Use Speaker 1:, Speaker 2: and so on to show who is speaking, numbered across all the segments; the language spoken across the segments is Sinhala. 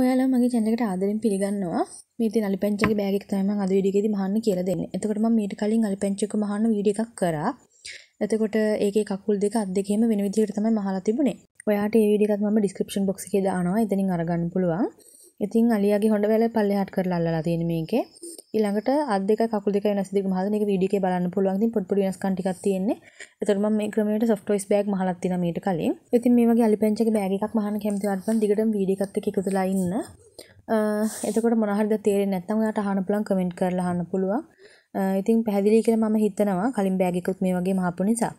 Speaker 1: ඔයාලා මගේ channel එකට ආදරෙන් පිළිගන්නවා. මේ තියෙන අලිපැංචිගේ බෑග් එක තමයි මම අද වීඩියෝ එකේදී මහන්න කියලා දෙන්නේ. එතකොට මම මීට කලින් අලිපැංචික මහන්න වීඩියෝ එකක් කරා. එතකොට ඒකේ කකුල් දෙක අත් දෙකේම වෙන විදිහකට තමයි මහලා තිබුණේ. ඔයාට ඒ වීඩියෝ එකත් මම description box එකේ දානවා. එතනින් අරගන්න පුළුවන්. ඉතින් අලියාගේ හොඬ වැල පල්ලෙහාට කරලා අල්ලලා තියෙන මේකේ. ඊළඟට අත් දෙක කකුල් දෙක වෙනස් දෙකම හදන එක වීඩියෝ එකේ බලන්න පුළුවන්. ඉතින් පොඩි පොඩි වෙනස්කම් ටිකක් තියෙන්නේ. එතකොට මම මේ ක්‍රමයට soft toys bag මහලක් තිනා මීට කලින්. ඉතින් මේ වගේ අලිපැංචගේ බෑග් එකක් මහන්න කැමති වාට නම් දිගටම වීඩියෝ එකත් එක්ක එකතුලා ඉන්න. එතකොට මොනවා හරිද තේරෙන්නේ නැත්නම් ඔයාට අහන්න පුළුවන් කමෙන්ට් කරලා අහන්න පුළුවන්. ඉතින් පැහැදිලි කියලා මම හිතනවා කලින් බෑග් එකකුත් මේ වගේ මහපු නිසා.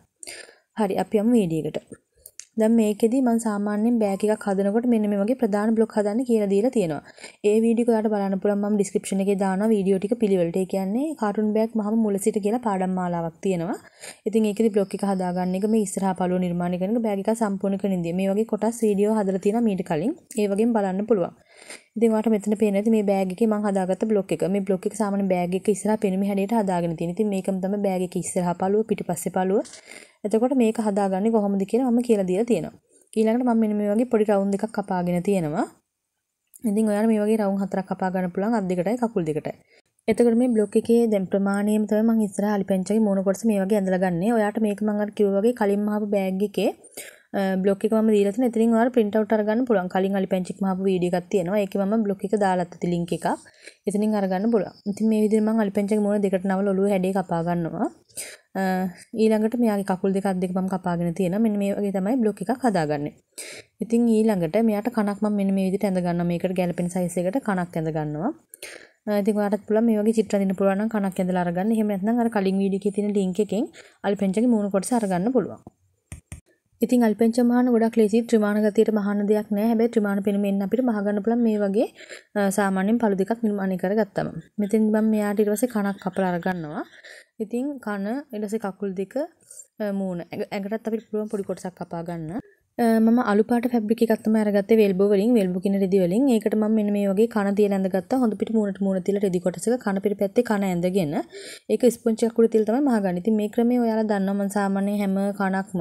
Speaker 1: හරි අපි යමු වීඩියෝ එකට. දැන් මේකෙදි මම සාමාන්‍යයෙන් බෑග් එකක් හදනකොට මෙන්න මේ වගේ ප්‍රධාන බ්ලොක් හදන්න කියලා දීලා තියෙනවා. ඒ වීඩියෝ එක ඔයාලට බලන්න පුළුවන් මම ඩිස්ක්‍රිප්ෂන් එකේ දානවා වීඩියෝ ටික පිළිවෙලට. ඒ කියන්නේ කාටුන් බෑග් මහම මුල සිට කියලා පාඩම් මාලාවක් තියෙනවා. ඉතින් ඒකෙදි බ්ලොක් එක හදාගන්න එක මේ ඉස්සරහා පළුව නිර්මාණය කරන එක බෑග් එක සම්පූර්ණ කරන ඉඳිය. මේ වගේ කොටස් වීඩියෝ හදලා තියෙනවා මීට කලින්. ඒ වගේම බලන්න පුළුවන්. ඉතින් ඔයාලට මෙතන පේන ඇති මේ බෑග් එකේ මම හදාගත්ත බ්ලොක් එක. මේ බ්ලොක් එක සාමාන්‍ය බෑග් එක ඉස්සරහා පෙනුම හැඩයට හදාගෙන තියෙන. ඉතින් මේකම තමයි බෑග් එකේ ඉස්සරහා පළුව පිටිපස්සේ පළුව එතකොට මේක හදාගන්නේ කොහොමද කියලා මම කියලා දීලා තියෙනවා. ඊළඟට මම මෙන්න මේ වගේ පොඩි රවුන්ඩ් එකක් කපාගෙන තියෙනවා. ඉතින් ඔයාලා මේ වගේ රවුම් හතරක් කපා ගන්න පුළුවන් අත් දෙකටයි කකුල් දෙකටයි. එතකොට මේ බ්ලොග් එකේ දැන් ප්‍රමාණයම තමයි මම ඉස්සරහ අලිපෙන්චගේ මූණ කොටස මේ වගේ ඇඳලා ගන්නෙ. ඔයාට මේක මම අර කිව්වා වගේ කලින්ම ආපු බෑග් එකේ බ්ලොග් එක මම දීලා තියෙන. එතනින් ඔයාලා print out අරගන්න පුළුවන්. කලින් අලි පැන්චික් මහපු වීඩියෝ එකක් තියෙනවා. ඒකේ මම බ්ලොග් එක දාලා තියෙන link එක. එතනින් අරගන්න පුළුවන්. ඉතින් මේ විදිහට මම අලි පැන්චික් මොන දෙකට නවල ඔළුව හැඩේ කපා ගන්නවා. ඊළඟට මෙයාගේ කකුල් දෙක අත් දෙක මම කපාගෙන තියෙනවා. මෙන්න මේ වගේ තමයි බ්ලොක් එකක් හදාගන්නේ. ඉතින් ඊළඟට මෙයාට කනක් මම මෙන්න මේ විදිහට ඇඳ ගන්නවා. මේකට ගැලපෙන සයිස් එකකට කනක් ඇඳ ගන්නවා. ඉතින් ඔයාලට පුළුවන් මේ වගේ චිත්‍ර අඳින්න පුළුවන් නම් කනක් ඇඳලා අරගන්න. එහෙම නැත්නම් අර කලින් වීඩියෝ එකේ තියෙන link එකෙන් අලි පෙන්චගේ මූණ කොටස අරගන්න පුළුවන්. ඉතින් අල්පෙන්ච මහාන ගොඩක් ලේසි ත්‍රිමාණ ගතියට මහාන දෙයක් නෑ. හැබැයි ත්‍රිමාණ පෙනුමෙන් අපිට මහ ගන්න පුළුවන් මේ වගේ සාමාන්‍යයෙන් පළු දෙකක් නිර්මාණය කරගත්තම. මෙතෙන් මම මෙයාට ඊට පස්සේ කනක් කපලා අරගන්නවා. ඉතින් කන ඊට පස්සේ කකුල් දෙක මූණ. ඇඟටත් අපිට පුළුවන් පොඩි කොටසක් කපා ගන්න. මම අලුපාට ෆැබ්‍රික් එකක් තමයි අරගත්තේ වෙල්බෝ වලින් වෙල්බෝ කියන රෙදි වලින්. ඒකට මම මෙන්න මේ වගේ කන තියලා ඇඳගත්තා. හොඳ පිට මූණට මූණ තියලා රෙදි කොටසක කන පිට පැත්තේ කන ඇඳගෙන ඒක ස්පොන්ජ් එකක් උඩ තියලා තමයි මහගන්නේ. ඉතින් මේ ක්‍රමය ඔයාලා දන්නවා මම සාමාන්‍ය හැම කනක්ම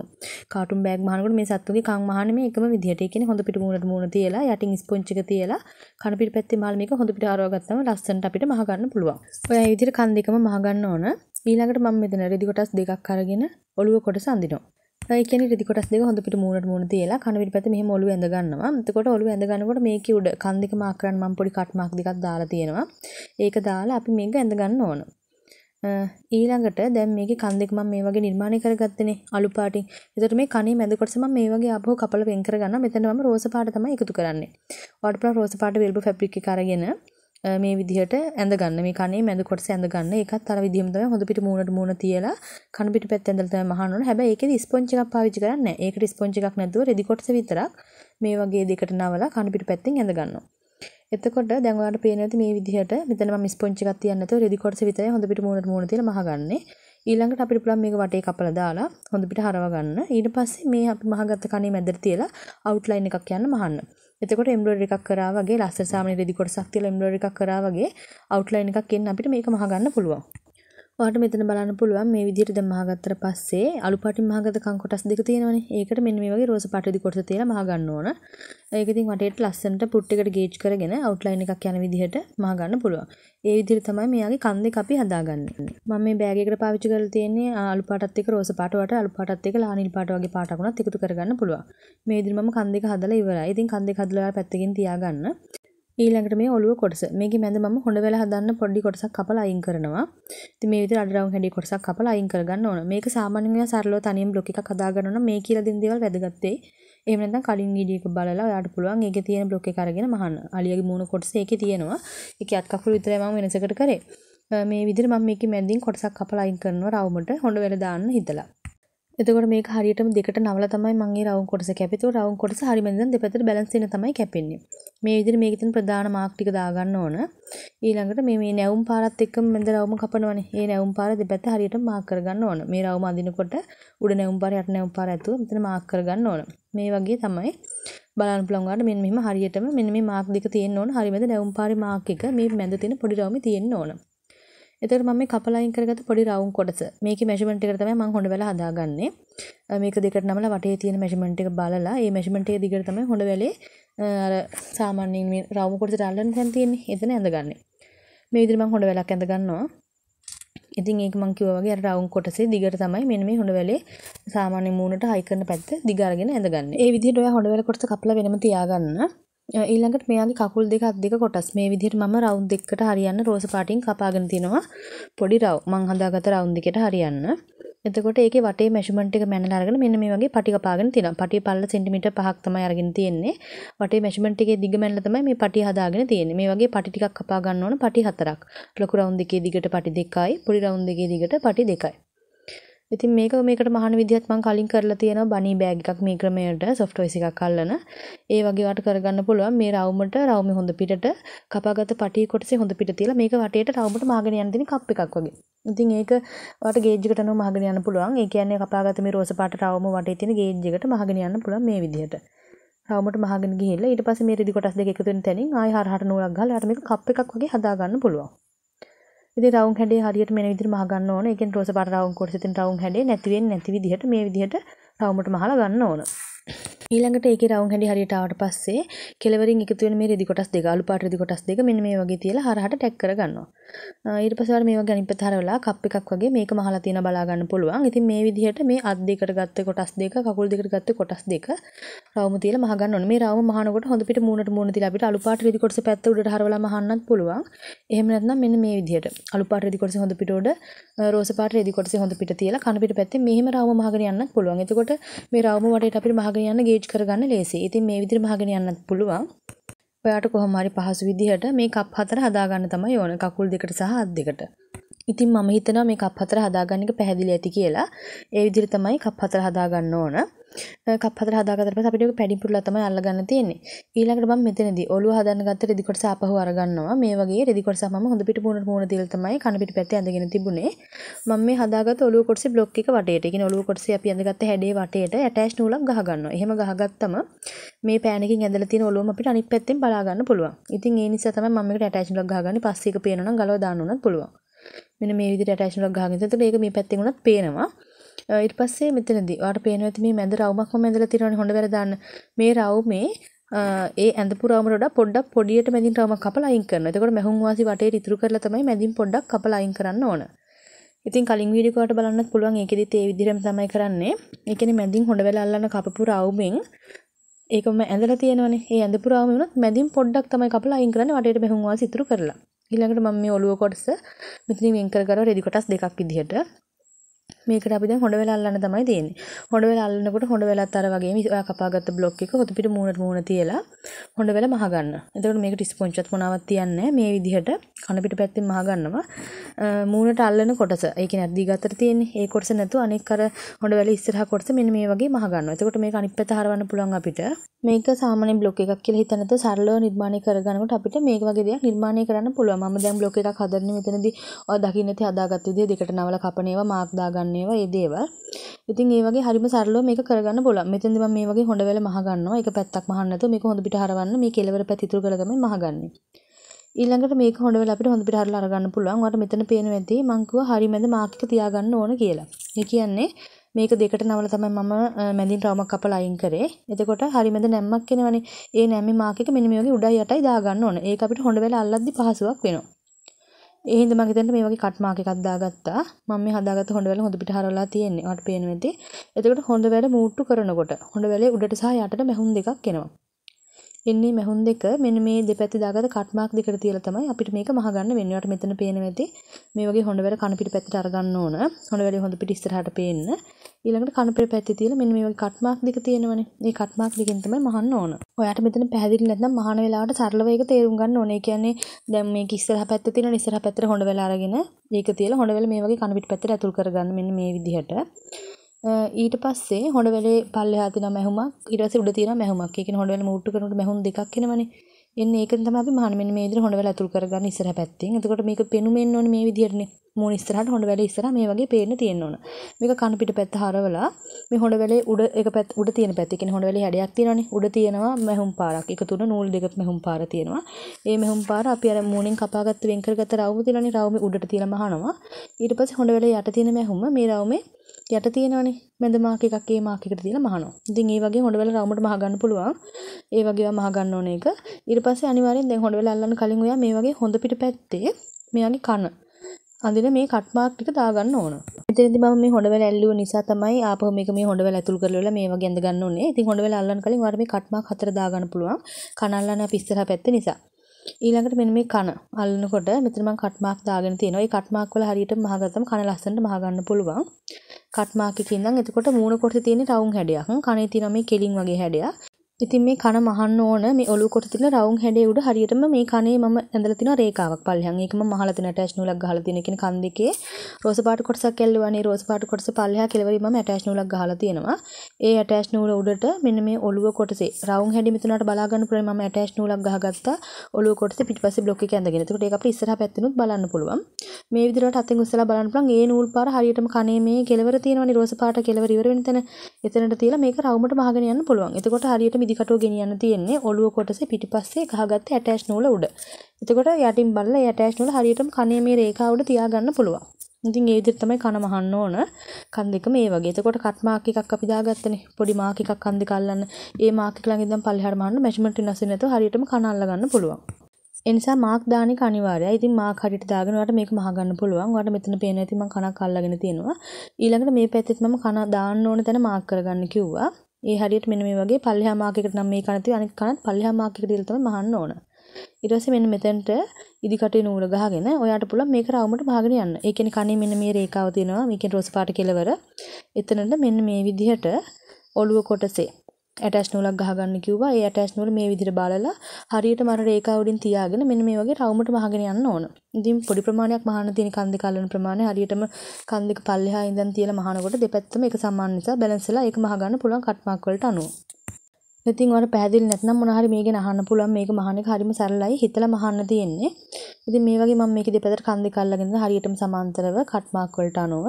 Speaker 1: කාටුන් බෑග් මහනකොට මේ සත්තුගේ කන් මහන්නේ මේ එකම විදිහට. ඒ කියන්නේ හොඳ පිට මූණට මූණ තියලා යටින් ස්පොන්ජ් එක තියලා කන පිට පැත්තේ මාල් මේක හොඳ පිට ආරව ගත්තම ලස්සනට අපිට මහගන්න පුළුවන්. ඔය විදිහට කන් දෙකම මහගන්න ඕන. ඊළඟට මම මෙතන රෙදි කොටස් දෙකක් අරගෙන ඔළුව කොටස අඳිනවා. ඒ කියන්නේ රෙදි කොටස් දෙක හොඳ පිට මූණට මූණ තියලා කන පිටපැත්තේ මෙහෙම ඔළුව ඇඳ ගන්නවා. එතකොට ඔළුව ඇඳ ගන්නකොට මේකේ උඩ කන් දෙක මාක් කරන්න මම පොඩි කට් මාක් දෙකක් දාලා තියෙනවා. ඒක දාලා අපි මේක ඇඳ ගන්න ඕන. ඊළඟට දැන් මේකේ කන් දෙක මම මේ වගේ නිර්මාණය කරගත්තනේ අලු පාටින්. එතකොට මේ කණේ මැද කොටස මම මේ වගේ ආපහු කපල වෙන් කරගන්නවා. මෙතන මම රෝස පාට තමයි එකතු කරන්නේ. ඔයාලට පුළුවන් රෝස පාට වෙල්බු ෆැබ්‍රික් එක අරගෙන මේ විදිහට ඇඳ ගන්න මේ කනේ මැද කොටස ඇඳ ගන්න. ඒකත් අර විදිහම තමයි හොඳ පිට මූණට මූණ තියලා කන පිට පැත්ත ඇඳලා තමයි මහන්න ඕන. හැබැයි ඒකෙදි ස්පොන්ජ් එකක් පාවිච්චි කරන්නේ නැහැ. ඒකට ස්පොන්ජ් එකක් නැද්දුව රෙදි කොටස විතරක් මේ වගේ දෙකට නවලා කන පිට පැත්තෙන් ඇඳ ගන්නවා. එතකොට දැන් ඔයාලට පේනවා මේ විදිහට මෙතන මම ස්පොන්ජ් එකක් තියන්නේ නැතුව රෙදි කොටස විතරයි හොඳ පිට මූණට මූණ තියලා මහගන්නේ. ඊළඟට අපිට පුළුවන් මේක වටේ කපලා දාලා හොඳ පිට හරව ගන්න. ඊට පස්සේ මේ අපි මහගත්ත කනේ මැදට තියලා අවුට්ලයින් එකක් යන්න මහන්න. එතකොට එම්බ්‍රොයිඩරි එකක් කරා වගේ ලස්සන සාමාන්‍ය රෙදි කොටසක් තියලා එම්බ්‍රොයිඩරි එකක් කරා වගේ අවුට්ලයින් එකක් එන්න අපිට මේක මහගන්න පුළුවන්. ඔයාලට මෙතන බලන්න පුළුවන් මේ විදිහට දැන් මහගත්තට පස්සේ අලු පාටින් මහගත කං කොටස් දෙක තියෙනවනේ. ඒකට මෙන්න මේ වගේ රෝස පාට දිග කොටස තියලා මහ ගන්න ඕන. ඒක ඉතින් වටේට ලස්සනට පුට් එකට ගේජ් කරගෙන අවුට්ලයින් එකක් යන විදිහට මහ ගන්න පුළුවන්. ඒ විදිහට තමයි මෙයාගේ කන් දෙක අපි හදාගන්නේ. මම මේ බෑග් එකකට පාවිච්චි කරලා තියෙන්නේ අලු පාටත් එක්ක රෝස පාට වලට අලු පාටත් එක්ක ලානිල් පාට වගේ පාටකුණත් එකතු කරගන්න පුළුවන්. මේ විදිහට මම කන් දෙක හදලා ඉවරයි. ඉතින් කන් දෙක හදලා ඔයාලා පැත්තකින් තියාගන්න. ඊළඟට මේ ඔලුව කොටස. මේකේ මැද මම හොඬ වෙලා හදන්න පොඩි කොටසක් කපලා අයින් කරනවා. ඉතින් මේ විදිහට අඩරවුම් හැඩි කොටසක් කපලා අයින් කරගන්න ඕන. මේක සාමාන්‍යයෙන් ඔයා සරලව තනියෙන් බ්ලොක් එකක් හදාගන්න ඕන. මේ කියලා දෙන දේවල් වැදගත් වෙයි. එහෙම නැත්නම් කලින් වීඩියෝ එක බලලා ඔයාට පුළුවන් ඒකේ තියෙන බ්ලොක් එක අරගෙන මහන්න. අලියගේ මූණ කොටස ඒකේ තියෙනවා. ඒකේ අත් කකුල විතරයි මම වෙනසකට කරේ. මේ විදිහට මම මේකේ මැදින් කොටසක් කපලා අයින් කරනවා රවුමට හොඬ වෙලා දාන්න හිතලා. එතකොට මේක හරියටම දෙකට නවලා තමයි මම මේ රවුම් කොටස කැපෙන්නේ. ඒක රවුම් කොටස හරියම ඉඳන් දෙපැත්තට බැලන්ස් වෙන තමයි කැපෙන්නේ. මේ විදිහට මේකේ තියෙන ප්‍රධාන මාක් ටික දාගන්න ඕන. ඊළඟට මේ මේ නැවුම් පාරත් එක්කම මැද රවුම කපනවනේ. මේ නැවුම් පාර දෙපැත්ත හරියටම මාක් කරගන්න ඕන. මේ රවුම අඳිනකොට උඩ නැවුම් පාර යට නැවුම් පාර ඇතුව මෙතන මාක් කරගන්න ඕන. මේ වගේ තමයි බලන්න පුළුවන් ගන්න මෙන්න මෙහෙම හරියටම මෙන්න මේ මාක් දෙක තියෙන්න ඕන. හරියමද නැවුම් පාරේ මාක් එක මේ මැද තියෙන පොඩි රවුමේ තියෙන්න ඕන. එතකොට මම මේ කපලා අයින් කරගත්ත පොඩි රවුම් කොටස. මේකේ මෙෂර්මන්ට් එක තමයි මම හොඬ වැල හදාගන්නේ. මේක දෙකට නමලා වටේ තියෙන මෙෂර්මන්ට් එක බලලා ඒ මෙෂර්මන්ට් එක දිගට තමයි හොඬ වැලේ අර සාමාන්‍යයෙන් මේ රවුම් කොටසට අල්ලන තැන තියෙන්නේ. එතන ඇඳගන්නේ. මේ විදිහට මම හොඬ වැලක් ඇඳ ගන්නවා. ඉතින් ඒක මම කිව්වා වගේ අර රවුම් කොටසේ දිගට තමයි මෙන්න මේ හොඬ වැලේ සාමාන්‍ය මූණට හයි කරන පැත්ත දිග අරගෙන ඇඳගන්නේ. ඒ විදිහට ඔය හොඬ වැල කොටස කපලා වෙනම තියාගන්න. ඊළඟට මෙයාගේ කකුල් දෙක අත් දෙක කොටස් මේ විදිහට මම රවුන්ඩ් දෙකකට හරියන්න රෝස පාටින් කපාගෙන තිනවා පොඩි රවු මං හදාගත්ත රවුන්ඩ් දෙකට හරියන්න එතකොට ඒකේ වටේ මෙෂර්මන්ට් එක මැනලා අරගෙන මෙන්න මේ වගේ පටි කපාගෙන තියෙනවා. පටි පල්ල සෙන්ටිමීටර් 5ක් තමයි අරගෙන තියෙන්නේ. වටේ මෙෂර්මන්ට් එකේ දිග මැනලා තමයි මේ පටි හදාගෙන තියෙන්නේ. මේ වගේ පටි ටිකක් කපා ගන්න ඕන පටි හතරක්. ලොකු රවුන්ඩ් එකේ දිගට පටි දෙකයි, පොඩි රවුන්ඩ් එකේ දිගට පටි දෙකයි. ඉතින් මේක මේකට මහාන විදිහත් මම කලින් කරලා තියෙනවා බනි බෑග් එකක් මේ ක්‍රමයට සොෆ්ට් වොයිස් එකක් අල්ලන. ඒ වගේ වට කරගන්න පුළුවන්. මේ රවුමට රවුමේ හොඳ පිටට කපාගත පටි කොටසේ හොඳ පිට තියලා මේක වටේට රවුමට මාගෙන යන දෙන කප් එකක් වගේ. ඉතින් ඒක වට ගේජ් එකට අනුව මහගෙන යන්න පුළුවන්. ඒ කියන්නේ කපාගත මේ රෝස පාට රවුම වටේ තියෙන ගේජ් එකට මහගෙන යන්න පුළුවන් මේ විදිහට. රවුමට මහගෙන ගිහිල්ලා ඊට පස්සේ මේ රිදි කොටස් දෙක එකතු වෙන තැනින් ආයෙ හරහට නූලක් ගහලා යාට මේක කප් එකක් වගේ හදාගන්න පුළුවන්. ඉතින් රවුම් හැඩේ හරියට මෙන්න විදිහට මහ ගන්න ඕන. ඒකෙන් රෝස පාට රවුම් කොටසෙන් රවුම් හැඩේ නැති වෙන්නේ නැති විදිහට මේ විදිහට රවුමට මහලා ගන්න ඕන. ඊළඟට ඒකේ රවුම් හැඩි හරියට ආවට පස්සේ කෙලවරින් එකතු වෙන මේ රෙදි කොටස් දෙක අලු පාට රෙදි කොටස් දෙක මෙන්න මේ වගේ තියලා හරහට ටැග් කරගන්නවා. ඊට පස්සේ මේ වගේ අනිත් පැත්ත හරවලා කප් එකක් වගේ මේක මහලා තියෙන බලා ගන්න පුළුවන්. ඉතින් මේ විදිහට මේ අත් දෙකට ගත්ත කොටස් දෙක කකුල් දෙකට ගත්ත කොටස් දෙක රවුම තියලා මහ ගන්න ඕනේ. මේ රවුම මහනකොට හොඳ පිට මූණට මූණ තියලා අපිට අලු පාට රෙදි කොටස පැත්ත උඩට හරවලා මහන්නත් පුළුවන්. එහෙම නැත්නම් මෙන්න මේ විදිහට අලු පාට රෙදි කොටස හොඳ පිට උඩ රෝස පාට රෙදි කොටස හොඳ පිට තියලා කන පිට පැත්තේ මෙහෙම රවුම මහගෙන යන්නත් පුළුවන්. එතකොට මේ රවුම වටේට අපිට මහගෙන යන්න ස්ටේජ් කරගන්න ලේසි. ඉතින් මේ විදිහට මහගෙන යන්නත් පුළුවන්. ඔයාට කොහොම හරි පහසු විදිහට මේ කප් හතර හදාගන්න තමයි ඕන. කකුල් දෙකට සහ අත් දෙකට. ඉතින් මම හිතනවා මේ කප් හතර හදාගන්න එක පැහැදිලි ඇති කියලා. ඒ විදිහට තමයි කප් හතර හදාගන්න ඕන. කප්හතර හදාගත්තට පස්සේ අපිට ඒක පැණි පුරලා තමයි අල්ලගන්න තියෙන්නේ. ඊළඟට මම මෙතනදී ඔළුව හදන්න ගත්ත රෙදි කොටස ආපහු අරගන්නවා. මේ වගේ රෙදි කොටස මම හොඳ පිට මූණට මූණ දීලා තමයි කන පිට පැත්තේ ඇඳගෙන තිබුණේ. මම මේ හදාගත්ත ඔළුව කොටසේ බ්ලොක් එක වටේට. ඒ කියන්නේ ඔළුව කොටසේ අපි ඇඳගත්ත හැඩේ වටේට ඇටච් නූලක් ගහගන්නවා. එහෙම ගහගත්තම මේ පෑනකින් ඇඳලා තියෙන ඔළුවම අපිට අනිත් පැත්තෙන් බලා ගන්න පුළුවන්. ඉතින් ඒ නිසා තමයි මම මේකට ඇටච් නූලක් ගහගන්නේ. පස්සේ එක පේනවනම් ගලව දාන්න උනත් පුළුවන්. මෙන්න මේ විදිහට ඇටච් නූලක් ගහගෙන ඉතින් ඒක මේ පැත්තෙන් උනත් පේනවා. ඊට පස්සේ මෙතනදී ඔයාලට පේනවා ඇති මේ මැද රවුමක් මම ඇඳලා තියෙනවනේ හොඬ වැර දාන්න. මේ රවුමේ ඒ ඇඳපු රවුමට වඩා පොඩ්ඩක් පොඩියට මැදින් රවුමක් කපලා අයින් කරනවා. එතකොට මැහුම් වාසි වටේ ඉතුරු කරලා තමයි මැදින් පොඩ්ඩක් කපලා අයින් කරන්න ඕන. ඉතින් කලින් වීඩියෝ එකට බලන්නත් පුළුවන් ඒකෙදිත් ඒ විදිහටම තමයි කරන්නේ. ඒ කියන්නේ මැදින් හොඬ වැල අල්ලන කපපු රවුමෙන් ඒකම ඇඳලා තියෙනවනේ. ඒ ඇඳපු රවුම වුණත් මැදින් පොඩ්ඩක් තමයි කපලා අයින් කරන්නේ වටේට මැහුම් වාසි ඉතුරු කරලා. ඊළඟට මම මේ ඔලුව කොටස මෙතනින් වෙන් කර කර රෙදි කොටස් දෙකක් විදිහට මේකට අපි දැන් හොඬ වෙලා අල්ලන්න තමයි තියෙන්නේ. හොඬ වෙලා අල්ලනකොට හොඬ වෙලත් අර වගේම ඔයා කපාගත්ත බ්ලොක් එක හොත පිට මූණට මූණ තියලා හොඬ වෙලා මහ ගන්න. එතකොට මේකට ස්පොන්ජ්වත් මොනවත් තියන්නේ මේ විදිහට කන පිට පැත්තෙන් මහ ගන්නවා. මූණට අල්ලන කොටස. ඒ කියන්නේ අද්දී ගතට තියෙන්නේ. ඒ කොටස නැතුව අනෙක් අර හොඬ වෙලා ඉස්සරහ කොටස මෙන්න මේ වගේ මහ ගන්නවා. එතකොට මේක අනිත් පැත්ත හරවන්න පුළුවන් අපිට. මේක සාමාන්‍ය බ්ලොක් එකක් කියලා හිතන නැතුව සරලව නිර්මාණය කරගනකොට අපිට මේක වගේ දෙයක් නිර්මාණය කරන්න පුළුවන්. මම දැන් බ්ලොක් එකක් හදන්නේ මෙතනදී ඔය දකින්නත් හදාගත්ත විදිහ දෙකට නවල කපන ඒවා මාක් දාගන්න ඒවා ඒ දේවල්. ඉතින් ඒ වගේ හරිම සරලව මේක කරගන්න පුළුවන්. මෙතෙන්දි මම මේ වගේ හොඬ වැල මහ ගන්නවා. එක පැත්තක් මහන්න නැතුව මේක හොඳ පිට හරවන්න මේ කෙලවර පැති ඉතුරු කරලා තමයි මහ ගන්නෙ. ඊළඟට මේක හොඬ වෙලා අපිට හොඳ පිට හරලා අරගන්න පුළුවන්. ඔයාලට මෙතන පේනවා ඇති මං කිව්වා හරි මැද මාක් එක තියාගන්න ඕන කියලා. ඒ කියන්නේ මේක දෙකට නවල තමයි මම මැදින් රවුමක් කපලා අයින් කරේ. එතකොට හරි මැද නැම්මක් එනවනේ. ඒ නැම්මේ මාක් එක මෙන්න මේ වගේ උඩයි යටයි දාගන්න ඕන. ඒක අපිට හොඬ වෙලා අල්ලද්දි පහසුවක් වෙනවා. ඒ හින්දා මම හිතන්නේ මේ වගේ කට් මාක් එකක් දාගත්තා. මම මේ හදාගත්ත හොඬ වැල හොඳ පිටහරවලා තියෙන්නේ. ඔයාලට පේනවා ඇති. එතකොට හොඬ වැල මූට්ටු කරනකොට හොඬ වැලේ උඩට සහ යටට මැහුම් දෙකක් එනවා. එන්නේ මැහුම් දෙක මෙන්න මේ දෙපැති දාගත්ත කට්මාක් දෙකට තියලා තමයි අපිට මේක මහගන්න වෙන්නේ. වට මෙතන පේනවා ඇති. මේ වගේ හොඬ වැල කන පිට පැත්තට අරගන්න ඕන. හොඬ වැලේ හොඳ පිට ඉස්සරහට පේන්න. ඊළඟට කන පිට පැත්තේ තියලා මෙන්න මේ වගේ කට්මාක් දෙක තියෙනවනේ. මේ කට්මාක් දෙකෙන් තමයි මහන්න ඕන. ඔයාට මෙතන පැහැදිලි නැත්නම් මහන වෙලාවට සරලව ඒක තේරුම් ගන්න ඕනේ. ඒ කියන්නේ දැන් මේක ඉස්සරහ පැත්තේ තියෙන ඉස්සරහ පැත්තට හොඬ වැල අරගෙන ඒක තියලා හොඬ වැල මේ වගේ කන පිට පැත්තට ඇතුල් කරගන්න මෙන්න මේ විදිහට. ඊට පස්සේ හොඬවැලේ පල්ලෙහා තියෙන මැහුමක් ඊට පස්සේ උඩ තියෙන මැහුමක්. ඒ කියන්නේ හොඬවැල මූට්ටු කරනකොට මැහුම් දෙකක් එනවනේ. එන්නේ ඒකෙන් තමයි අපි මහාන මෙන්න මේ විදිහට හොඬවැල අතුරු කරගන්න ඉස්සරහ පැත්තෙන්. එතකොට මේක පෙනුමෙන්න ඕනේ මේ විදිහටනේ. මූණ ඉස්සරහට හොඬවැල ඉස්සරහ මේ වගේ පේන්න තියෙන්න ඕන. මේක කන පිට පැත්ත හරවලා මේ හොඬවැලේ උඩ එක පැත්ත උඩ තියෙන පැත්ත. ඒ කියන්නේ හොඬවැලේ හැඩයක් තියෙනවනේ. උඩ තියෙනවා මැහුම් පාරක්. එක තුන නූල් දෙක මැහුම් පාර තියෙනවා. ඒ මැහුම් පාර අපි අර මූණෙන් කපාගත්ත වෙන් කරගත්ත රවුම තියෙනවනේ. රවුමේ උඩට තියලා මහනවා. ඊට පස්සේ හොඬවැලේ යට තියෙන මැහුම මේ රවුමේ යට තියෙනවනේ මැද මාක් එකක් ඒ මාක් එකට තියලා මහනවා. ඉතින් ඒ වගේ හොඬවල රවුමට මහ ගන්න පුළුවන්. ඒ වගේවා මහ ගන්න ඕන එක. ඊට පස්සේ අනිවාර්යෙන් දැන් හොඬවල අල්ලන්න කලින් ඔයා මේ වගේ හොඳ පිට පැත්තේ මෙයාගේ කන අඳින මේ කට් මාක් ටික දාගන්න ඕන. එතනදී මම මේ හොඬවල ඇල්ලුව නිසා තමයි ආපහු මේක මේ හොඬවල ඇතුල් කරලා මේ වගේ ඇඳ ගන්න ඕනේ. ඉතින් හොඬවල අල්ලන්න කලින් ඔයාලා මේ කට් මාක් හතර දාගන්න පුළුවන්. කන අල්ලන්න අපි ඉස්සරහ පැත්තේ නිසා. ඊළඟට මෙන්න මේ කන අල්ලනකොට මෙතන මම කට් මාක් දාගෙන තියෙනවා. ඒ කට් මාක් වල හරියටම මහගත්තම කන ලස්සනට මහගන්න පුළුවන්. කට් මාක් එකකින් නම් එතකොට මූණ කොටේ තියෙන රවුම් හැඩයක්. කනේ තියෙන මේ කෙලින් වගේ හැඩයක්. ඉතින් මේ කන මහන්න ඕන මේ ඔලුව කොට තියෙන රවුම් හැඩේ උඩ හරියටම මේ කනේ මම ඇඳලා තියෙන රේඛාවක් පල්ලෙහාන්. ඒක මම මහලා තියෙන ඇටච් නූලක් ගහලා තියෙන කියන කන් දෙකේ රෝස පාට කොටසක් ඇල්ලුවානේ රෝස පාට කොටස පල්ලෙහා කෙළවරින් මම ඇටච් නූලක් ගහලා තියෙනවා. ඒ ඇටච් නූල උඩට මෙන්න මේ ඔලුව කොටසේ රවුම් හැඩේ මෙතනට බලා ගන්න පුළුවන් මම ඇටච් නූලක් ගහගත්තා. ඔලුව කොටසේ පිටිපස්සේ බ්ලොක් එක ඇඳගෙන. ඒකට ඒක අපිට ඉස්සරහා පැත්තෙනුත් බලන්න පුළුවන්. මේ විදිහට අතින් උස්සලා බලන්න පුළුවන්. ඒ නූල් පාර හරියටම කනේ මේ කෙළවර තියෙනවානේ රෝස පාට කෙළවර ඉවර වෙන තැන. එතනට තියලා මේක රවුමට මහගෙන යන්න පුළුවන්. එතකොට හරියටම විදිකටුව ගෙනියන්න තියෙන්නේ ඔළුව කොටසේ පිටිපස්සේ ගහගත්ත ඇටච් නූල උඩ. එතකොට යටින් බලලා ඒ ඇටච් නූල හරියටම කනේ මේ රේඛාව උඩ තියාගන්න පුළුවන්. ඉතින් ඒ විදිහට තමයි කන මහන්න ඕන. කන් දෙක මේ වගේ. එතකොට කට් මාක් එකක් අපි දාගත්තනේ. පොඩි මාක් එකක් කන් දෙක අල්ලන්න. ඒ මාක් එක ළඟ ඉඳන් පල්ලෙහාට මහන්න මෙෂර්මන්ට් වෙනස් වෙන්නේ නැතුව හරියටම කන අල්ලගන්න පුළුවන්. ඒ නිසා මාක් දාන එක අනිවාර්යයි. ඉතින් මාක් හරියට දාගෙන ඔයාලට මේක මහ ගන්න පුළුවන්. ඔයාලට මෙතන පේන ඇති මම කනක් අල්ලගෙන තියෙනවා. ඊළඟට මේ පැත්තෙත් මම කන දාන්න ඕන තැන මාක් කරගන්න කිව්වා. ඒ හරියට මෙන්න මේ වගේ පල්ලෙහා මාකයකට නම් මේ කන තියෙන්නේ අනිත් කනත් පල්ලෙහා මාකයකට දාලා තමයි මහන්න ඕන. ඊට පස්සේ මෙන්න මෙතෙන්ට ඉදිකටේ නූල ගහගෙන ඔයාට පුළුවන් මේක රවුමට බහගෙන යන්න. ඒ කියන්නේ කණේ මෙන්න මේ රේඛාව තියෙනවා. මේකෙන් රෝස පාට කෙලවර. එතනද මෙන්න මේ විදිහට ඔළුව කොටසේ ඇටච් නූලක් ගහගන්න කිව්වා. ඒ ඇටච් නූල මේ විදිහට බලලා හරියට මර රේඛාව උඩින් තියාගෙන මෙන්න මේ වගේ රවුමට මහගෙන යන්න ඕන. ඉතින් පොඩි ප්‍රමාණයක් මහන්න තියෙන කන් දෙක අල්ලන ප්‍රමාණය හරියටම කන් දෙක පල්ලෙහා ඉඳන් තියලා මහනකොට දෙපැත්තම එක සමාන නිසා බැලන්ස් වෙලා ඒක මහගන්න පුළුවන් කට් මාක් වලට අනුව. ඉතින් ඔයාලට පැහැදිලි නැත්නම් මොන හරි මේකෙන් අහන්න පුළුවන් මේක මහන එක හරිම සරලයි හිතලා මහන්න තියෙන්නේ. ඉතින් මේ වගේ මම මේකේ දෙපැත්තට කන් දෙක අල්ලගෙන හරියටම සමාන්තරව කට් මාක් වලට අනුව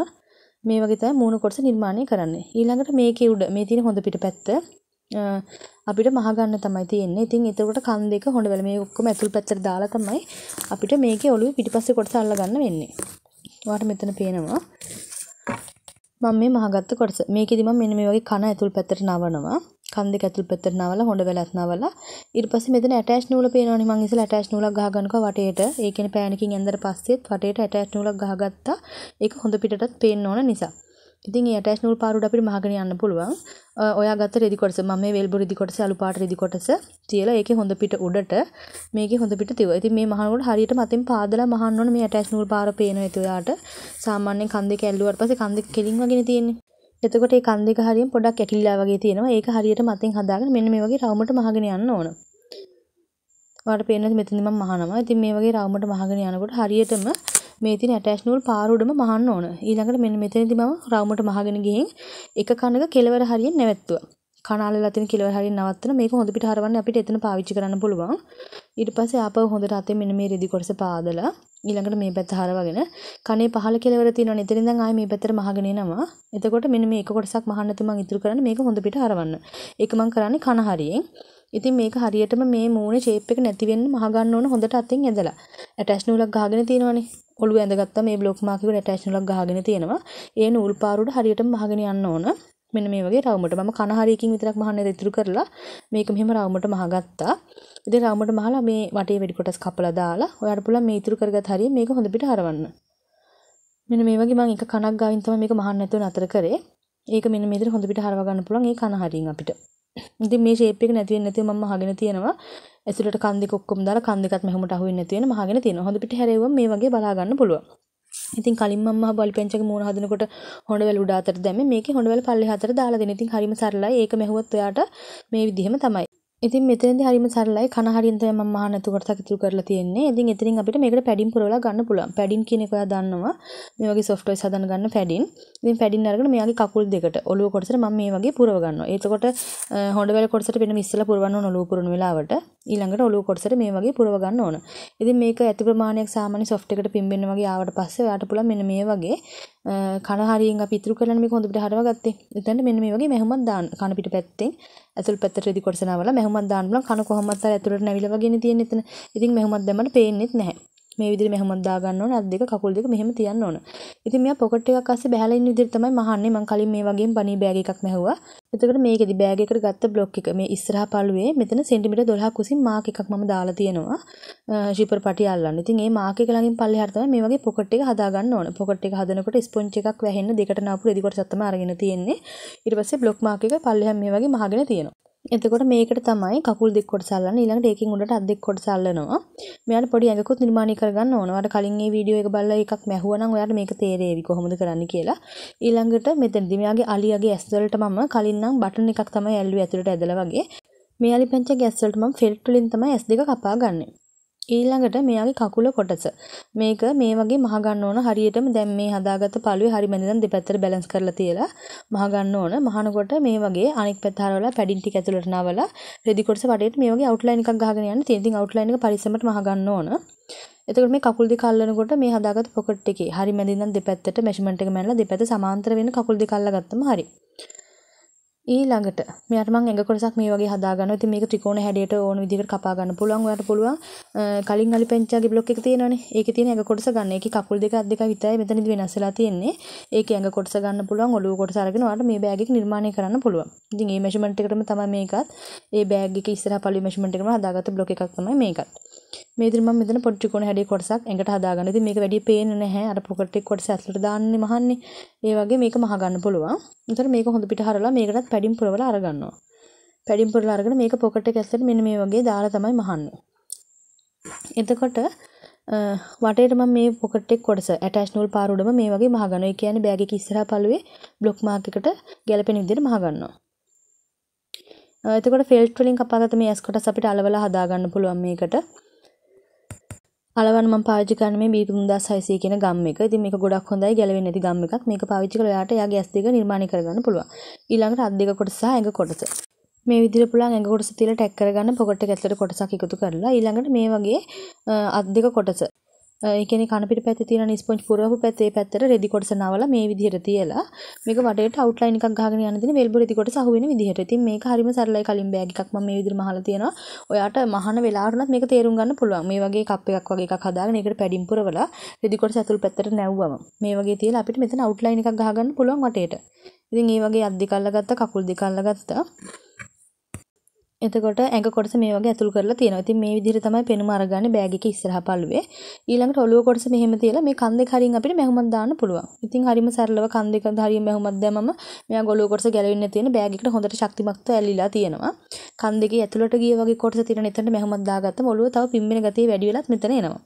Speaker 1: මේ වගේ තමයි මූණ කොටස නිර්මාණය කරන්නේ. ඊළඟට මේකේ උඩ මේ තියෙන හොඳ පිටපැත්ත අපිට මහ ගන්න තමයි තියෙන්නේ. ඉතින් එතකොට කන් දෙක හොඬ වල මේ ඔක්කොම ඇතුල් පැත්තට දාලා තමයි අපිට මේකේ ඔළුවේ පිටිපස්සේ කොටස අල්ල ගන්න වෙන්නේ. ඔයාලට මෙතන පේනවා. මම මේ මහගත්ත කොටස. මේකෙදි මම මෙන්න මේ වගේ කන ඇතුල් පැත්තට නවනවා. කන් දෙක ඇතුල් පැත්තට නවලා හොඬ වැලත් නවලා ඊට පස්සේ මෙතන ඇටච් නූල පේනවනේ මම ඉස්සෙල්ලා ඇටච් නූලක් ගහගන්නකෝ වටේට ඒ කියන්නේ පෑනකින් ඇඳලා පස්සෙත් වටේට ඇටච් නූලක් ගහගත්තා ඒක හොඳ පිටටත් පේන්න ඕන නිසා ඉතින් ඒ ඇටච් නූල් පාරුවට අපිට මහගෙන යන්න පුළුවන්. ඔයා ගත්ත රෙදි කොටස මම මේ වෙල්බු රෙදි කොටස අලු පාට රෙදි කොටස තියලා ඒකේ හොඳ පිට උඩට මේකේ හොඳ පිට තියුවා. ඉතින් මේ මහනකොට හරියට මතෙන් පාදලා මහන්න ඕනේ මේ ඇටච් නූල් පාර පේනවා ඒත් ඔයාට. සාමාන්‍යයෙන් කන් දෙක ඇල්ලුවාට පස්සේ කන් දෙක කෙලින් වගේනේ තියෙන්නේ. එතකොට මේ කන් දෙක හරියෙන් පොඩක් ඇකිලිලා වගේ තියෙනවා. ඒක හරියට මතෙන් හදාගෙන මෙන්න මේ වගේ රවුමට මහගෙන යන්න ඕන. වාට පේනවා මෙතනදි මම මහනවා. ඉතින් මේ වගේ රවුමට මහගෙන යනකොට හරියටම මේ තියෙන ඇටච් නූල් පාරුඩම මහන්න ඕන. ඊළඟට මෙන්න මෙතනදි මම රවුමට මහගෙන ගිහින් එක කණක කෙලවර හරියෙන් නැවැත්තුවා. කනාල වෙලා තියෙන කිලවර හරියට නවත්තන මේක හොඳ පිට හරවන්න අපිට එතන පාවිච්චි කරන්න පුළුවන් ඊට පස්සේ ආපහු හොඳට අතේ මෙන්න මේ රෙදි කොටස පාදලා ඊළඟට මේ පැත්ත හරවගෙන කනේ පහල කෙලවර තියෙනවනේ එතන ඉඳන් ආයේ මේ පැත්තට මහගෙන එනවා එතකොට මෙන්න මේ එක කොටසක් මහන්න තු මං ඉතුරු කරන්නේ මේක හොඳ පිට හරවන්න ඒක මං කරන්නේ කන හරියෙන් ඉතින් මේක හරියටම මේ මූණේ ෂේප් එක නැති වෙන්න මහ ගන්න ඕන හොඳට අතින් ඇදලා. ඇටච් නූලක් ගහගෙන තියෙනවනේ. ඔළුව ඇඳගත්තා මේ බ්ලොක් මාක් එකට ඇටච් නූලක් ගහගෙන තියෙනවා. ඒ නූල් පාරුවට හරියටම මහගෙන යන්න ඕන. මෙන්න මේ වගේ රවුමට මම කන හරියකින් විතරක් මහන්නේ ඉතුරු කරලා මේක මෙහෙම රවුමට මහගත්තා. ඉතින් රවුමට මහලා මේ වටේ වෙඩි කොටස් කපලා දාලා ඔයාලට පුළුවන් මේ ඉතුරු කරගත් හරිය මේක හොඳ පිට හරවන්න. මෙන්න මේ වගේ මම එක කනක් ගාවින් තමයි මේක මහන්න නැතුව නතර කරේ. ඒක මෙන්න මේ විදිහට හොඳ පිට හරව ගන්න පුළුවන් ඒ කන හරියින් අපිට. ඉතින් මේ ෂේප් එක නැති වෙන්නේ නැතිව මම මහගෙන තියෙනවා. ඇතුළට කන් දෙක ඔක්කොම දාලා කන් දෙකත් මෙහෙමට අහු වෙන්නේ නැති වෙන මහගෙන තියෙනවා. හොඳ පිට හැරෙව්වම මේ වගේ බලා ගන්න පුළුවන්. ඉතින් කලින් මම මහ බලපෙන්චගේ මූණ හදනකොට හොඬවැල් උඩ අතට දැම්මේ. මේකේ හොඬවැල් පල්ලෙහා අතට දාලා දෙන. ඉතින් හරිම සරලයි. ඒක මෙහුවත් ඔයාට මේ විදිහම තමයි. ඉතින් මෙතනදී හරිම සරලයි කන හරියෙන් තමයි මම මහා නැතු කොටසක් ඉතුරු කරලා තියෙන්නේ. ඉතින් එතනින් අපිට මේකට පැඩින් පුරවලා ගන්න පුළුවන්. පැඩින් කියන එක ඔයා දන්නවා. මේ වගේ soft toys හදන්න ගන්න පැඩින්. ඉතින් පැඩින් අරගෙන මෙයාගේ කකුල් දෙකට ඔලුව කොටසට මම මේ වගේ පුරව ගන්නවා. එතකොට හොඬ වැල කොටසට වෙන ඉස්සලා පුරවන්න ඕන ඔලුව පුරන වෙලාවට ඊළඟට ඔලුව කොටසට මේ වගේ පුරව ගන්න ඕන. ඉතින් මේක ඇති ප්‍රමාණයක් සාමාන්‍ය සොෆ්ට් එකට පිම්බෙන්න වගේ ආවට පස්සේ ඔයාට පුළුවන් මෙන්න මේ වගේ කන හරියෙන් අපි ඉතුරු කරලා මේක හොඳ පිට හරවගත්තේ. එතනට මෙන්න මේ වගේ මෙහෙමත් දාන්න. කන පිට පැත්තෙන් ඇතුල් පැත්තට රෙදි කොටස නවලා මෙහෙමත් දාන්න බලන් කන කොහොමවත් අර ඇතුලට නැවිලා වගේනේ තියෙන්නේ එතන. ඉතින් මෙහෙමත් දැම්මම පේන්නේත් නැහැ. මේ විදිහට මෙහෙම දාගන්න ඕන අත් දෙක කකුල් දෙක මෙහෙම තියන්න ඕන. ඉතින් මෙයා පොකට් එකක් අස්සේ බහැලා ඉන්න විදිහට තමයි මහන්නේ මම කලින් මේ වගේම පණී බෑග් එකක් මැහුවා. එතකොට මේකෙදි බෑග් එකට ගත්ත බ්ලොක් එක මේ ඉස්සරහා පළුවේ මෙතන සෙන්ටිමීටර් 12 කුසින් මාක් එකක් මම දාලා තියෙනවා. ෂිපර් පටි අල්ලන්න. ඉතින් මේ මාක් එක ළඟින් පල්ලෙහාට තමයි මේ වගේ පොකට් එක හදාගන්න ඕන. පොකට් එක හදනකොට ස්පොන්ජ් එකක් වැහෙන්න දෙකට නාපු රෙදි කොටසක් තමයි අරගෙන තියෙන්නේ. ඊට පස්සේ බ්ලොක් මාක් එක පල්ලෙහාන් මේ වගේ මහගෙන තියෙනවා. එතකොට මේකට තමයි කකුල් දෙක කොටස අල්ලන්නේ. ඊළඟට ඒකෙන් උඩට අත් දෙක කොටස අල්ලනවා. මෙයාට පොඩි ඇඟකුත් නිර්මාණය කරගන්න ඕන. අර කලින් මේ වීඩියෝ එක බලලා එකක් මැහුවනම් ඔයාලට මේක තේරෙවි කොහොමද කරන්න කියලා. ඊළඟට මෙතනදී මෙයාගේ අලියාගේ ඇස් වලට මම කලින් නම් බටන් එකක් තමයි ඇල්ලුවේ ඇතුළට ඇදලා වගේ. මේ අලි පැංචා ගැස් වලට මම ෆෙල්ට් වලින් තමයි ඇස් දෙක කපා ගන්නේ. ඊළඟට මෙයාගේ කකුල කොටස. මේක මේ වගේ මහ ගන්න ඕන හරියටම දැන් මේ හදාගත්ත පළුවේ හරි මැදෙන් දෙපැත්තට බැලන්ස් කරලා තියලා මහ ගන්න ඕන. මහනකොට මේ වගේ අනෙක් පැත්ත හරවලා පැඩින් ටික ඇතුළට නවලා රෙදි කොටස වටේට මේ වගේ අවුට්ලයින් එකක් ගහගෙන යන්න. ඉතින් ඉතින් අවුට්ලයින් එක පරිස්සමට මහ ගන්න ඕන. එතකොට මේ කකුල් දෙක අල්ලනකොට මේ හදාගත්ත පොකට් එකේ හරි මැදින් දෙපැත්තට මෙෂර්මන්ට් එක මැනලා දෙපැත්ත සමාන්තර වෙන්න කකුල් දෙක අල්ලගත්තම හරි. ඊළඟට මෙයාට මම ඇඟ කොටසක් මේ වගේ හදා ගන්නවා. ඉතින් මේක ත්‍රිකෝණ හැඩයට ඕන විදිහකට කපා ගන්න පුළුවන්. ඔයාලට පුළුවන් කලින් අලිපෙන්චාගේ බ්ලොක් එක තියෙනවනේ. ඒකේ තියෙන ඇඟ කොටස ගන්න. ඒකේ කකුල් දෙක අත් දෙක විතරයි මෙතනදි වෙනස් වෙලා තියෙන්නේ. ඒකේ ඇඟ කොටස ගන්න පුළුවන්. ඔළුව කොටස අරගෙන ඔයාලට මේ බෑග් එක නිර්මාණය කරන්න පුළුවන්. ඉතින් මේ මෙෂර්මන්ට් එකටම තමයි මේකත්. ඒ බෑග් එකේ ඉස්සරහා පළවෙනි මෙෂර්මන්ට් එකම හදාගත්ත බ්ලොක් එකක් තමයි මේකත්. මේ විදිහට මම මෙතන පොඩි ත්‍රිකෝණ හැඩයේ කොටසක් ඇඟට හදාගන්න. ඉතින් මේක වැඩි පේන්නේ නැහැ. අර පොකට් එක කොටස ඇතුළට දාන්නේ මහන්නේ. ඒ වගේ මේක මහ ගන්න පුළුවන්. උතර මේක හොඳ පිට හරලා මේකටත් පැඩින් පුරවලා අරගන්නවා. පැඩින් පුරවලා අරගෙන මේක පොකට් එක ඇතුළට මෙන්න මේ වගේ දාලා තමයි මහන්නේ. එතකොට වටේට මම මේ පොකට් එක කොටස ඇටච් නූල් පාර උඩම මේ වගේ මහ ගන්නවා. ඒ කියන්නේ බෑග් එක ඉස්සරහා පළුවේ බ්ලොක් මාක් එකට ගැලපෙන විදිහට මහ ගන්නවා. එතකොට ෆෙල්ට් වලින් කපාගත්ත මේ ඇස් කොටස් අපිට අලවලා හදාගන්න පුළුවන් මේකට. අලවන්න මම පාවිච්චි කරන්නේ මේ B3600 කියන ගම් එක. ඉතින් මේක ගොඩක් හොඳයි ගැලවෙන්නේ නැති ගම් එකක්. මේක පාවිච්චි කරලා ඔයාට එයාගේ ඇස් දෙක නිර්මාණය කරගන්න පුළුවන්. ඊළඟට අත් දෙක කොටස සහ ඇඟ කොටස. මේ විදිහට පුළුවන් ඇඟ කොටස තියලා ටැග් කරගන්න පොකට් එක ඇතුළේ කොටසක් එකතු කරලා ඊළඟට මේ වගේ අත් දෙක කොටස ඒ කියන්නේ කන පිට පැත්තේ තියෙන ස්පොන්ජ් පුරවපු පැත්තේ පැත්තට රෙදි කොටස නවලා මේ විදිහට තියලා මේක වටේට අවුට්ලයින් එකක් ගහගෙන යන දින වෙල්බු රෙදි කොටස අහු වෙන විදිහට. ඉතින් මේක හරිම සරලයි කලින් බෑග් එකක් මම මේ විදිහට මහලා තියෙනවා. ඔයාට මහන වෙලාවටවත් මේක තේරුම් ගන්න පුළුවන්. මේ වගේ කප් එකක් වගේ එකක් හදාගෙන ඒකට පැඩින් පුරවලා රෙදි කොටස ඇතුළු පැත්තට නැව්වම මේ වගේ තියලා අපිට මෙතන අවුට්ලයින් එකක් ගහගන්න පුළුවන් වටේට. ඉතින් ඒ වගේ අත් දෙක අල්ලගත්තා කකුල් දෙක අල්ලගත්තා එතකොට ඇඟ කොටස මේ වගේ ඇතුල් කරලා තියෙනවා. ඉතින් මේ විදිහට තමයි පෙනුම අරගන්නේ බෑග් එකේ ඉස්සරහා පළුවේ. ඊළඟට ඔළුව කොටස මෙහෙම තියලා මේ කන් දෙක හරින් අපිට මැහුමක් දාන්න පුළුවන්. ඉතින් හරිම සරලව කන් දෙක හරින් මැහුමක් දැමම මෙයා ඔළුව කොටස ගැලවෙන්නේ තියෙන බෑග් එකට හොඳට ශක්තිමත්ව ඇලිලා තියෙනවා. කන් දෙකේ ඇතුළට ගිය වගේ කොටස තියෙන එතනට මැහුමක් දාගත්තම ඔළුව තව පිම්බෙන ගතිය වැඩි වෙලත් මෙතන එනවා.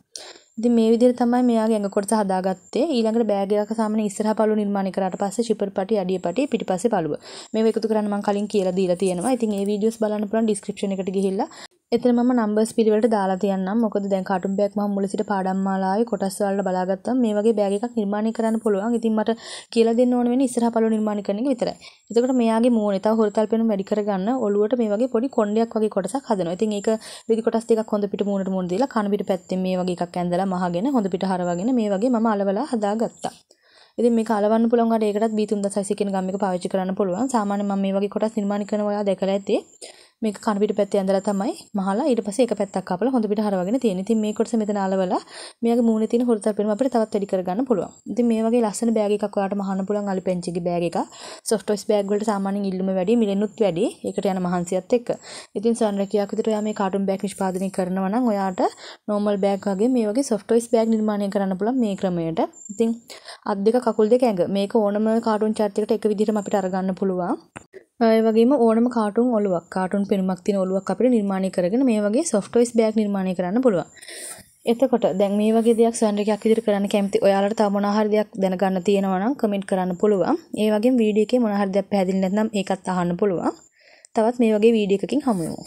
Speaker 1: ඉතින් මේ විදිහට තමයි මෙයාගේ ඇඟ කොටස හදාගත්තේ. ඊළඟට බෑග් එකක සාමාන්‍ය ඉස්සරහා පළුව නිර්මාණය කරාට පස්සේ චිපර් පටි අඩිය පටි පිටිපස්සේ පළුව. මේව එකතු කරන්න මම කලින් කියලා දීලා තියෙනවා. ඉතින් ඒ වීඩියෝස් බලන්න පුළුවන් description එකට ගිහිල්ලා එතන මම නම්බර්ස් පිළිවෙලට දාලා තියන්නම්. මොකද දැන් කාටුන් බෑග් මම මුල සිට පාඩම් මාලාවේ කොටස් වලට බලාගත්තා. මේ වගේ බෑග් එකක් නිර්මාණය කරන්න පුළුවන්. ඉතින් මට කියලා දෙන්න ඕන වෙන්නේ ඉස්සරහ පළව නිර්මාණය කරන එක විතරයි. එතකොට මෙයාගේ මූණේ තව හොරතල් පෙනුම වැඩි කරගන්න ඔළුවට මේ වගේ පොඩි කොණ්ඩයක් වගේ කොටසක් හදනවා. ඉතින් ඒක විදි කොටස් දෙකක් හොඳ පිට මූණට මූණ දීලා කන පිට පැත්තෙන් මේ වගේ එකක් ඇඳලා මහගෙන හොඳ පිට හරවගෙන මේ වගේ මම අලවලා හදාගත්තා. ඉතින් මේක අලවන්න පුළුවන් අර ඒකටත් B36 කියන ගම් එක පාවිච්චි කරන්න පුළුවන්. සාමාන්‍යයෙන් මම මේ වගේ කොටස් නිර්මාණය කරනවා ඔයා දැකලා ඇති. මේක කන පිට පැත්තේ ඇඳලා තමයි මහලා ඊට පස්සේ එක පැත්තක් කපලා හොඳ පිට හරවගෙන තියෙන. ඉතින් මේ කොටස මෙතන අලවලා මෙයාගේ මූණේ තියෙන හොරු තැපෙනුම අපිට තවත් වැඩි කරගන්න පුළුවන්. ඉතින් මේ වගේ ලස්සන බෑග් එකක් ඔයාලට මහන්න පුළුවන් අලි පෙන්චිගේ බෑග් එක. සොෆ්ට් ටොයිස් බෑග් වලට සාමාන්‍යයෙන් ඉල්ලුම වැඩි, මිලෙන්නුත් වැඩි. ඒකට යන මහන්සියත් එක්ක. ඉතින් සංරැකියාවක් විතර ඔයා මේ කාටුන් බෑග් නිෂ්පාදනය කරනවා නම් ඔයාට normal බෑග් වගේ මේ වගේ soft toys බෑග් නිර්මාණය කරන්න පුළුවන් මේ ක්‍රමයට. ඉතින් අත් දෙක කකුල් දෙක ඇඟ. මේක ඕනම කාටුන් chart එකට එක විදිහටම අපිට අරගන්න පුළුවන්. ඒ වගේම ඕනම කාටුන් ඔලුවක් කාටුන් පෙනුමක් තියෙන ඔලුවක් අපිට නිර්මාණය කරගෙන මේ වගේ සොෆ්ට්වෙයාර්ස් බෑග් නිර්මාණය කරන්න පුළුවන්. එතකොට දැන් මේ වගේ දෙයක් සන්ඩරයක් විදිහට කරන්න කැමති ඔයාලට තව මොනවා හරි දෙයක් දැනගන්න තියෙනවා නම් කමෙන්ට් කරන්න පුළුවන්. ඒ වගේම වීඩියෝ එකේ මොනවා හරි දෙයක් පැහැදිලි නැත්නම් ඒකත් අහන්න පුළුවන්. තවත් මේ වගේ වීඩියෝ එකකින් හමු වෙමු.